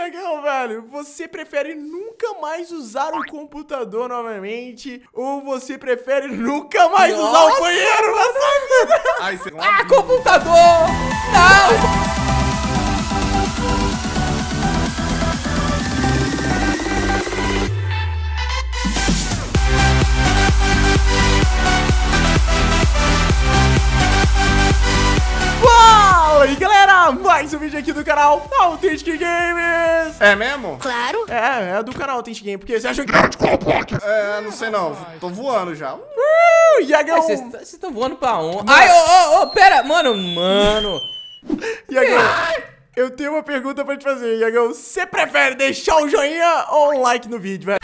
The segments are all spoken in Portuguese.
Tiagão, velho, você prefere nunca mais usar o computador novamente ou você prefere nunca mais Nossa. usar o banheiro na sua vida? Ai, é ah, computador! Não! vídeo aqui do canal Authentic Games. É mesmo? Claro. É, é do canal Authentic Games, porque você acha que... É, não sei não. Tô voando já. Uh, Iagão. Vocês tão voando pra onde? Ai, ô, ô, ô, pera. Mano, mano. Iagão. Eu tenho uma pergunta pra te fazer, Iagão. Você prefere deixar o joinha ou um like no vídeo, velho?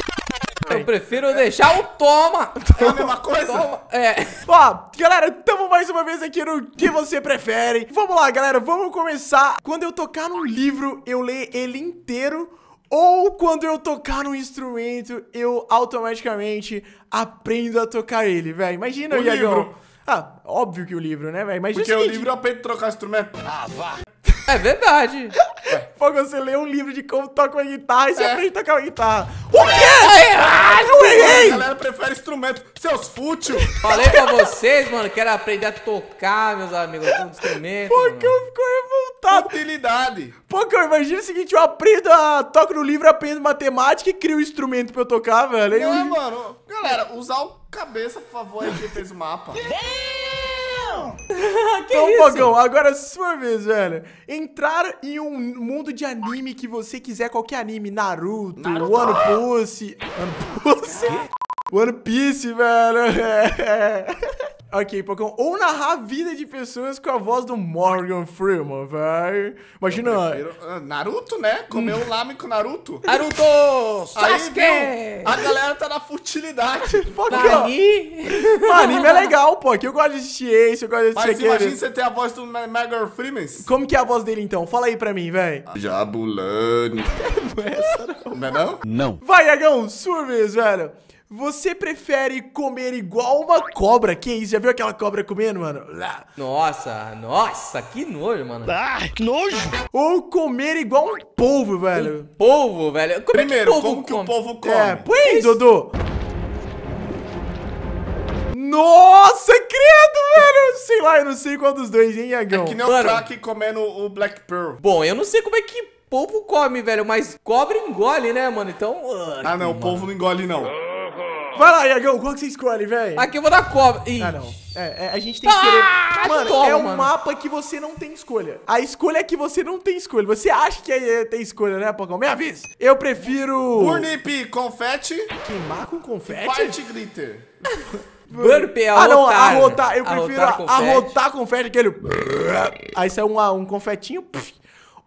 Eu prefiro deixar o toma. É a mesma coisa? Toma. É. Ó, galera, tamo mais uma vez aqui no que você prefere. Vamos lá, galera, vamos começar. Quando eu tocar num livro, eu leio ele inteiro. Ou quando eu tocar no instrumento, eu automaticamente aprendo a tocar ele, velho. Imagina, o Iagão. livro. Ah, óbvio que o livro, né, velho? Imagina Porque o, o livro eu aprendo a trocar instrumento. Ah, vá. É verdade. Pô, você lê um livro de como toca uma guitarra e você é. aprende a tocar uma guitarra. O quê? É. Ah, eu errei! A galera prefere instrumento. Seus fútil. Falei pra vocês, mano, que era aprender a tocar, meus amigos, com instrumento. Pô, que eu fico revoltado. Utilidade. Pô, que eu imagino o seguinte, eu aprendo, a, toco no livro, aprendo matemática e crio um instrumento pra eu tocar, velho. Não, eu... É, mano. Galera, usar o cabeça, por favor, aí gente fez o mapa. então, isso? Fogão, agora é sua vez, velho. Entrar em um mundo de anime que você quiser, qualquer anime. Naruto, Naruto. One Piece... One Piece? One Piece, velho. É. Ok, Pocão. Ou narrar a vida de pessoas com a voz do Morgan Freeman, velho. Imagina. Prefiro... Ah, Naruto, né? Comeu um lame com Naruto. Naruto! Sasuke! Aí, viu? A galera tá na futilidade. Pocão. Tá anime? anime é legal, pô. Que eu gosto de assistir esse, eu gosto de assistir Mas aquele. imagina você ter a voz do Morgan Freeman. Como que é a voz dele, então? Fala aí pra mim, velho. Jabulani. não é essa, não. Não é não? Não. Vai, Iagão, sua vez, velho. Você prefere comer igual uma cobra? Que isso? Já viu aquela cobra comendo, mano? Lá. Nossa, nossa, que nojo, mano. Ah, que nojo! Ou comer igual um polvo, velho. Um polvo, velho. Como Primeiro, é que como come? que o polvo é, come? É, pois, Dodô. Nossa, credo, velho! Sei lá, eu não sei qual dos dois, hein, Iagão? É que nem o Kraken comendo o Black Pearl. Bom, eu não sei como é que polvo come, velho, mas cobra engole, né, mano? Então... ah, não, o polvo não engole, não. Vai lá, Iagão, qual que você escolhe, velho? Aqui eu vou dar cobra. Ih. Ah, não. É, é, a gente tem que escolher. Ah, mano, toma, é um mano. mapa que você não tem escolha. A escolha é que você não tem escolha. Você acha que é, é tem escolha, né, Pocão? Me avisa. Eu prefiro. Burnip confete. Queimar com confete? Parte glitter. Burp é arrotar. Ah, não, arrotar. Eu prefiro arrotar confete, arrotar confete aquele... Aí sai um, um confetinho.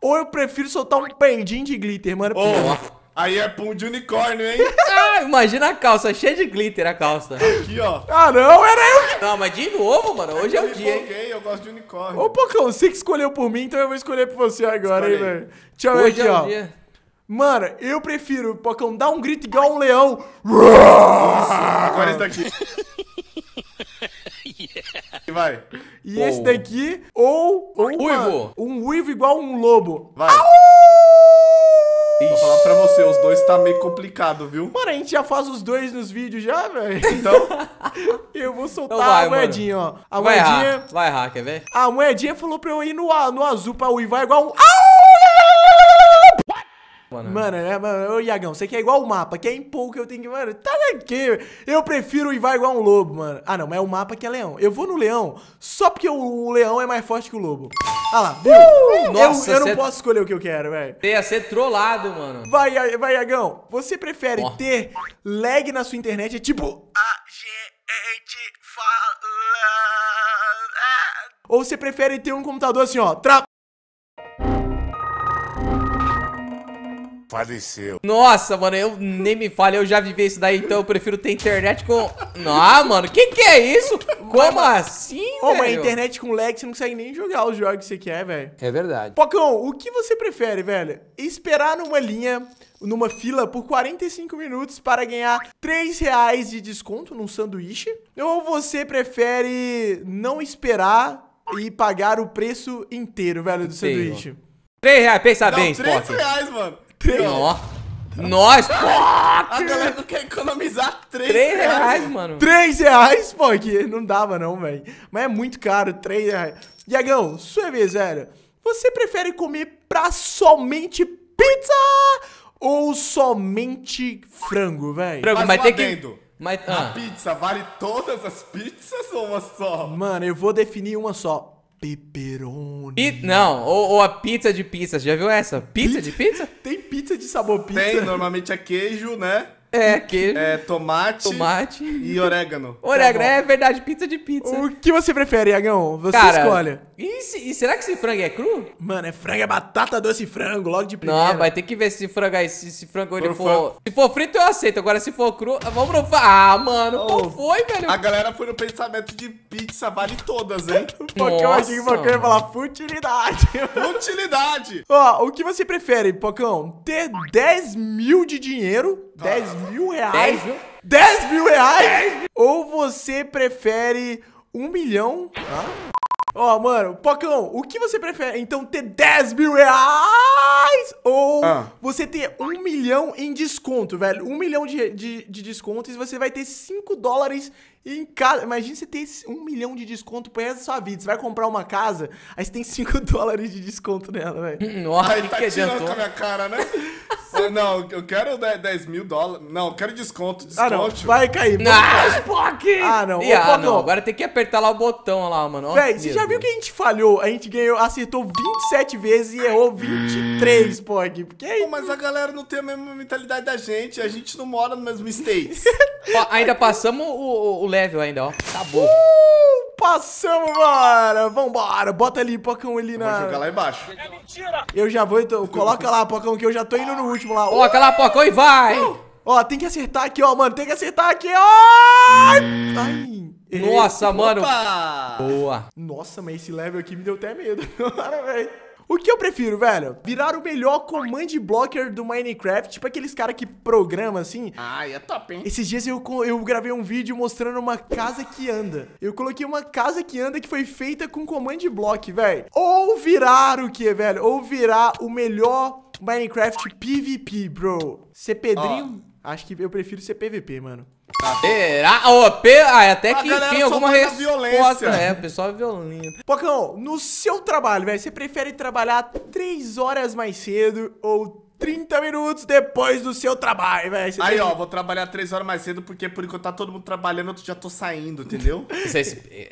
Ou eu prefiro soltar um pendinho de glitter, mano. Oh, aí é pum de unicórnio, hein? Imagina a calça, cheia de glitter a calça. Aqui, ó. Ah, não, era eu que... Não, mas de novo, mano, hoje eu é o dia. Empolguei, eu gosto de unicórnio. Ô, Pocão, você que escolheu por mim, então eu vou escolher por você agora, Escolhei. hein, velho. Tchau, hoje é aqui, é ó. Dia. Mano, eu prefiro, Pocão, dar um grito igual um leão. Nossa, agora esse daqui. yeah. Vai. E esse daqui, ou, ou uivo. um uivo igual um lobo. Vai. Au! Ixi. Vou falar pra você, os dois tá meio complicado, viu? Mano, a gente já faz os dois nos vídeos já, velho. Então, eu vou então soltar então vai, a moedinha, mano. ó. A vai moedinha. Errar. Vai errar, quer ver? A moedinha falou pra eu ir no, no azul pra vai igual um. Mano, mano né, mano, ô Iagão, você quer igual o mapa, quer em pouco, eu tenho que. Mano, tá daqui. Eu prefiro ir vai igual um lobo, mano. Ah, não, mas é o mapa que é leão. Eu vou no leão só porque o leão é mais forte que o lobo. Ah lá, viu? Uh, nossa, eu, eu não cê... posso escolher o que eu quero, velho. Você ia ser trollado, mano. Vai, vai, Iagão. Você prefere oh. ter lag na sua internet? É tipo. A gente fala. É. Ou você prefere ter um computador assim, ó, tra... faleceu. Nossa, mano, eu nem me fale, eu já vivi isso daí, então eu prefiro ter internet com. Ah, mano, que que é isso? Como assim, Ô, mas internet com lag, você não consegue nem jogar os jogos que você quer, velho. É verdade. Pocão, o que você prefere, velho? Esperar numa linha numa fila por 45 minutos para ganhar 3 reais de desconto num sanduíche? Ou você prefere não esperar e pagar o preço inteiro, velho, do sanduíche? 3 reais, pensa não, bem, 3 reais, mano. 3 Nó. Nós, pô! A galera não quer economizar 3, 3 reais, mano. 3 reais? Pô, que não dava não, velho. Mas é muito caro, 3 reais. Iagão, sua vez, velho. Você prefere comer pra somente pizza ou somente frango, velho? Frango, mas, mas tem que... Mas, ah. A pizza vale todas as pizzas ou uma só? Mano, eu vou definir uma só. Peperoni. Pi não, ou, ou, a pizza de pizza. Já viu essa? Pizza, pizza? de pizza? Tem pizza de sabor pizza? Tem, normalmente é queijo, né? É, queijo. É, tomate. Tomate. E orégano. Orégano, tá é verdade, pizza de pizza. O que você prefere, Iagão? Você Cara, escolhe. E, se, e, será que esse frango é cru? Mano, é frango, é batata doce e frango, logo de primeira. Não, vai ter que ver se frango aí, se esse frango ele for... Se for frito, eu aceito. Agora, se for cru, vamos provar. Ah, mano, oh, qual foi, velho? A galera foi no pensamento de pizza, vale todas, hein? Porque eu achei que o Pocão ia falar futilidade. Futilidade! Ó, o que você prefere, Pocão? Ter 10 mil de dinheiro 10 tá. mil reais? 10 mil? 10 mil reais? Ou você prefere 1 milhão? Tá. Ó, oh, mano, Pocão, o que você prefere? Então, ter 10 mil reais ou ah. você ter 1 milhão em desconto, velho? 1 milhão de, de, de desconto e você vai ter 5 dólares em casa. Imagina você ter 1 milhão de desconto pro essa sua vida. Você vai comprar uma casa, aí você tem 5 dólares de desconto nela, velho. Nossa, ele tá que tirando com a minha cara, né? Não, eu quero 10 mil dólares. Não, eu quero desconto, desconto. Ah, não, vai cair. Não, Pog. Ah, não. E, ah, não. Agora tem que apertar lá o botão lá, mano. Véi, você já viu que a gente falhou? A gente ganhou, acertou 27 vezes e errou 23, Spock. Porque aí... Pô, mas a galera não tem a mesma mentalidade da gente. A gente não mora no mesmo state. ainda passamos o, o, level ainda, ó. Tá bom. Uh! Passamos, bora! Vambora! Bota ali, Pocão, ali na... Vou jogar lá embaixo. É mentira! Eu já vou, então. Coloca lá, Pocão, que eu já tô indo no último lá. Coloca oh, lá, Pocão, e vai! Oh, ó, tem que acertar aqui, ó, mano. Tem que acertar aqui, ó! Ai! Nossa, Eita, mano! Opa. Boa! Nossa, mas esse level aqui me deu até medo. Agora, velho. O que eu prefiro, velho? Virar o melhor command blocker do Minecraft, tipo aqueles cara que programa assim. Ah, é top, hein? Esses dias eu, eu gravei um vídeo mostrando uma casa que anda. Eu coloquei uma casa que anda que foi feita com command block, velho. Ou virar o que, velho? Ou virar o melhor Minecraft PVP, bro. Ser é pedrinho... Oh Acho que eu prefiro ser PVP, mano. Será? Ô, P... Ah, é até que enfim, alguma resposta. Violência. É, o pessoal é violento. Pocão, no seu trabalho, velho, você prefere trabalhar 3 horas mais cedo ou 30 minutos depois do seu trabalho, velho. Aí, tem... ó, vou trabalhar 3 horas mais cedo, porque por enquanto tá todo mundo trabalhando, eu já tô saindo, entendeu? Isso é, esp... é,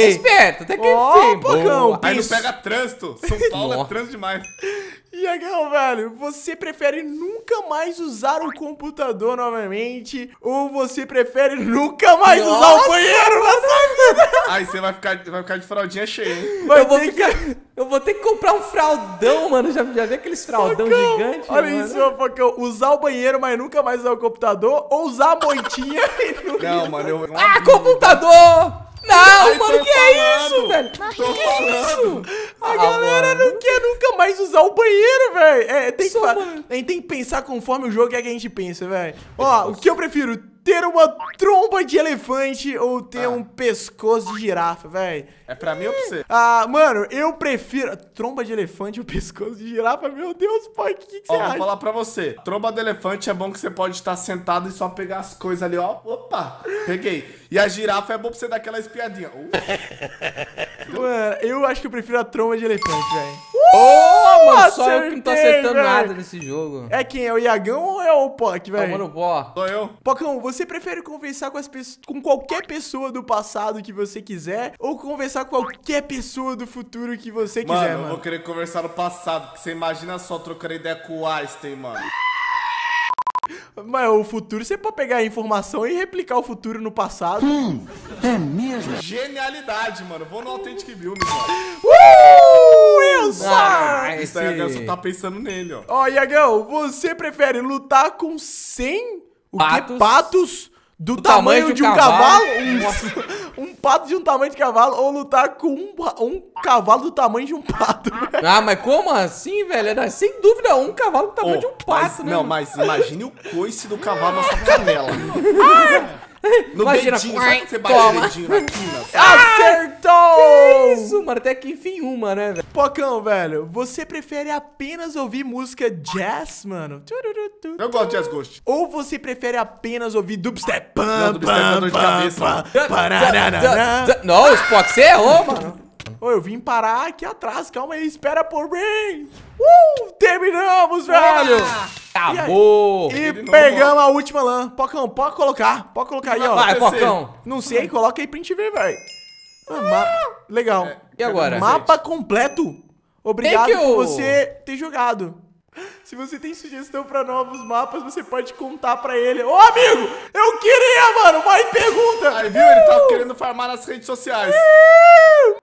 é esperto, até que oh, enfim. Pocão, Aí não pega trânsito. São Paulo é trânsito demais. Tiagão, velho, você prefere nunca mais usar o computador novamente ou você prefere nunca mais Nossa. usar o banheiro na sua vida? Aí você vai ficar, vai ficar de fraldinha cheia, hein? eu, vou ficar, que... eu vou ter que comprar um fraldão, mano. Já, já vi aqueles fraldão Focão. gigante? Olha mano. isso, Focão. Usar o banheiro, mas nunca mais usar o computador ou usar a moitinha. não, mano, eu... Ah, computador! Não, Ai, mano, que falando, é isso, velho? que é isso? É a ah, galera mano. não quer nunca mais usar o banheiro, velho. É, tem, que, tem que pensar conforme o jogo é que a gente pensa, velho. Ó, o que eu prefiro? ter uma tromba de elefante ou ter ah. um pescoço de girafa, velho? É pra mim ou pra você? Ah, mano, eu prefiro tromba de elefante ou pescoço de girafa. Meu Deus, pai, o que, que você ó, acha? Vou falar pra você. Tromba de elefante é bom que você pode estar sentado e só pegar as coisas ali, ó. Opa, peguei. E a girafa é bom pra você dar aquela espiadinha. Uh. mano, eu acho que eu prefiro a tromba de elefante, velho. Oh, mano, só eu que não tô acertando nada nesse jogo. É quem? É o Iagão ou é o Poc, velho? É, mano, o Pó. Sou eu. Pocão, você prefere conversar com, as com qualquer pessoa do passado que você quiser ou conversar com qualquer pessoa do futuro que você mano, quiser, mano? Mano, eu vou querer conversar no passado, porque você imagina só trocando ideia com o Einstein, mano. Mas o futuro, você pode pegar a informação e replicar o futuro no passado. Hum, é mesmo? Genialidade, mano. Vou no Authentic Build, mano. Uh! Lançar! Ah, esse... Isso aí agora você tá pensando nele, ó. Ó, oh, Iagão, você prefere lutar com 100 patos, patos do, do tamanho, tamanho, de um, cavalo? cavalo? Um, um, pato de um tamanho de cavalo ou lutar com um, um cavalo do tamanho de um pato? Ah, mas como assim, velho? Sem dúvida, um cavalo do tamanho oh, de um pato, mas, né? Não, mas imagine o coice do cavalo na sua canela. ah, No Imagina, dedinho, sabe você bate o dedinho na quina? Acertou! Ah, isso, mano, até que enfim uma, né, velho? Pocão, velho, você prefere apenas ouvir música jazz, mano? Eu gosto de jazz ghost. Ou você prefere apenas ouvir dubstep? Não, dubstep é dor de cabeça. Não, Spock, você errou, mano. Ô, eu vim parar aqui atrás, calma aí, espera por mim. Uh, terminamos, velho. Acabou. E, e pegamos a última lã. Pocão, pode colocar, pode colocar aí, ó. Vai, Pocão. Não sei, coloca aí pra gente ver, velho. Ah, ah! legal. É, e agora? Mapa gente? completo. Obrigado por você ter jogado. Se você tem sugestão para novos mapas, você pode contar para ele. Ô, amigo, eu queria, mano, mais pergunta. Aí, viu? Ele tava tá uh! querendo farmar nas redes sociais.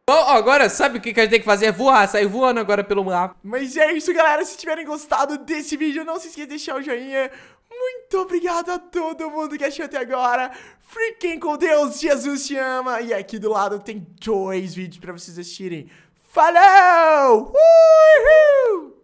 Bom, agora sabe o que a gente tem que fazer? É voar, sair voando agora pelo mar. Mas é isso, galera. Se tiverem gostado desse vídeo, não se esqueça de deixar o joinha. Muito obrigado a todo mundo que achou até agora. Fiquem com Deus, Jesus te ama. E aqui do lado tem dois vídeos pra vocês assistirem. Falou! Uhul!